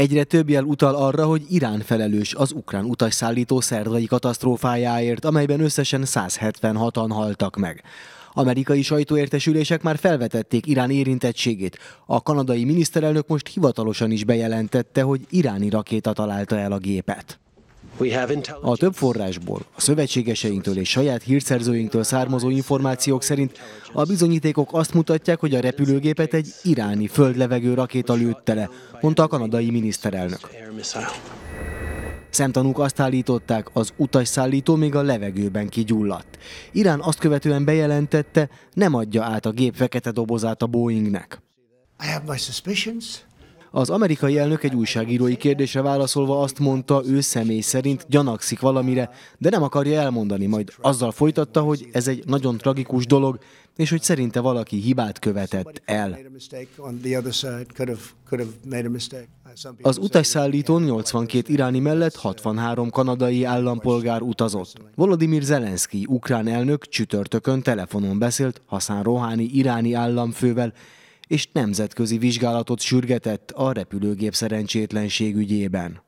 Egyre több jel utal arra, hogy Irán felelős az ukrán utasszállító szerdai katasztrófájáért, amelyben összesen 176-an haltak meg. Amerikai sajtóértesülések már felvetették Irán érintettségét. A kanadai miniszterelnök most hivatalosan is bejelentette, hogy iráni rakéta találta el a gépet. A több forrásból, a szövetségeseinktől és saját hírszerzőinktől származó információk szerint a bizonyítékok azt mutatják, hogy a repülőgépet egy iráni földlevegő rakéta lőtte le, mondta a kanadai miniszterelnök. Szemtanúk azt állították, az utasszállító még a levegőben kigyulladt. Irán azt követően bejelentette, nem adja át a gép fekete dobozát a Boeingnek. I have my suspicions. Az amerikai elnök egy újságírói kérdése válaszolva azt mondta, ő személy szerint gyanakszik valamire, de nem akarja elmondani, majd azzal folytatta, hogy ez egy nagyon tragikus dolog, és hogy szerinte valaki hibát követett el. Az utasszállítón 82 iráni mellett 63 kanadai állampolgár utazott. Volodymyr Zelenszky, ukrán elnök csütörtökön telefonon beszélt Hassan Rohani iráni államfővel, és nemzetközi vizsgálatot sürgetett a repülőgép szerencsétlenség ügyében.